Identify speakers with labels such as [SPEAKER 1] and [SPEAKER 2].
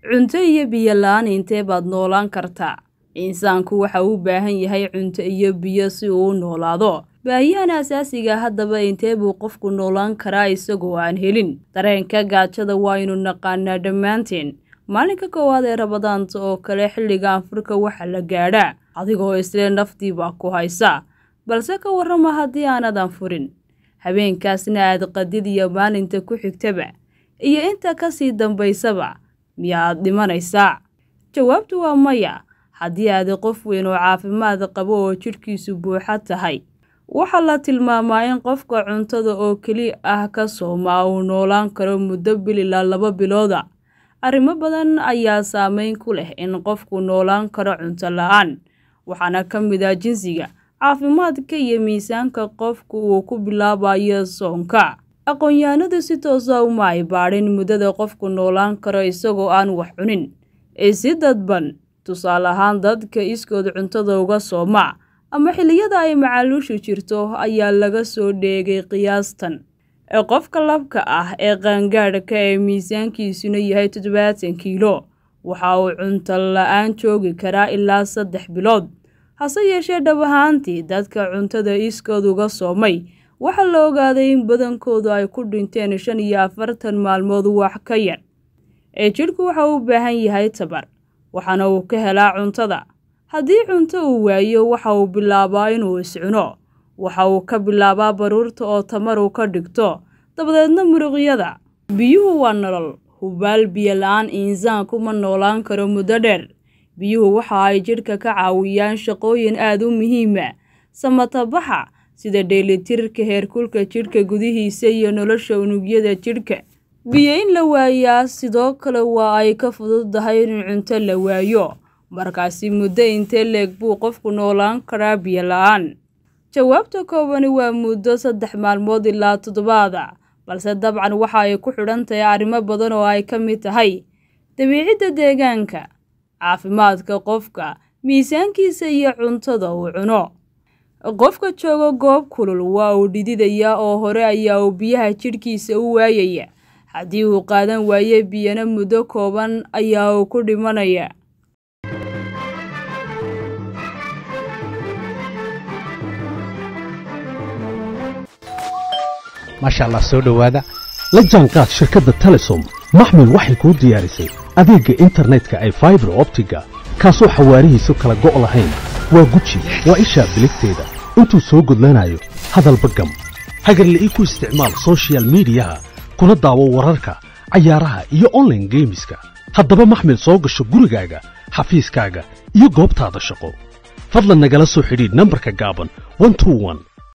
[SPEAKER 1] cunto iyo biyo la-aan intee baad noolaan kartaa insaanku waxa uu u baahan yahay cunto iyo biyo si uu u noolaado baahiyahan asaasiga ah haddaba intee buu qofku noolaan karaa isagoo aan helin dareenka gaajada waa inu naqaanaa dhammaanteen maalinka koowaad ee rabadaanta oo kale xilliga anfurka waxaa la gaadhaa adigoo isle naftii baa ku haysa balse ka warrama haddii aanad anfurin habeenkaasna aad qadid iyo maalinta ku xigtaba iyo inta ka sii dambaysaba miya dhimanaysaa jawaabtu waa maya haddii aadi qof weyn oo caafimaad qabo oo jidhkiisu buuxa tahay waxaa la tilmaamaa in qofka cuntada oo keli ah ka soomaa uu noolaan karo muddo bil ilaa laba bilooda arrimo badan ayaa saameyn ku leh in qofku noolaan karo cunto la-aan waxaana ka mid ah jinsiga caafimaadka iyo miisaanka qofku uu ku bilaabayo soonka aqoon-yahanadu si toosa ah uma ay baadhin muddada qofku noolaan karo isagoo aan wax cunin ee si dadban tusaale ahaan dadka iskood cuntada uga sooma ama xilliyada ay macaluushu jirto ayaa laga soo dheegay qiyaastan ee qofka labka ah ee qaangaadhka ah ee miisaankiisuna yahay toddobaatan kiilo waxa uu cunto la-aan joogi karaa ilaa saddex bilood hase yeeshee dhab ahaantii dadka cuntada iskood uga soomay waxaa la ogaaday in badankoodu ay ku dhinteen shan iyo afartan maalmood wax ka yar ee jidhku waxa uu u baahan yahay tabar waxaana uu ka helaa cuntada haddii cunto uu waayo waxa uu bilaabaa inuu iscuno waxa uu ka bilaabaa baruurta oo tamar uu ka dhigto dabadeedna muruqyada biyuhu waa nolol hubaal biyo la-aan iinsaankuma noolaan karo muddo dheer biyuhu waxa ay jidhka ka caawiyaan shaqooyin aad u muhiima samatabaxa sida dheelitirka heerkulka jidhka gudihiisa iyo nolosha unugyada jidhka biyo in la waayaa sidoo kale waa ay ka fududahay in cunto la waayo markaasi muddo intee leeg buu qofku noolaan karaa biyo la-aan jawaabta koobani waa muddo saddex maalmood ilaa toddobaada balse dabcan waxa ay ku xidhan tahay arrimo badan oo ay ka mid tahay dabiicidda deegaanka caafimaadka qofka miisaankiisa iyo cuntada uu cuno qofka jooga goob kulul waa uu dhididaya oo hore ayaa uu biyaha jidhkiisa u waayaya haddii uu qaadan waaye biyana muddo kooban ayaa uu ku dhimanaya
[SPEAKER 2] maasha allah soo dhowaada la jaanqaad shirkadda telesom maxmil waxay kuu diyaarisay adeega internetka ee faibar optiga kaasoo xawaarihiisu kala go' lahayn waa guji waa ishaa biligteeda intuu soo gudlanayo hadalba gam hagarle ii ku isticmaal sochial midiyaha kuna daawo wararka cayaaraha iyo onlaine geemiska haddaba maxmil soo gasho gurigaaga xafiiskaaga iyo goobtaada shaqo fadlan nagala soo xidhiidh nambarka gaaban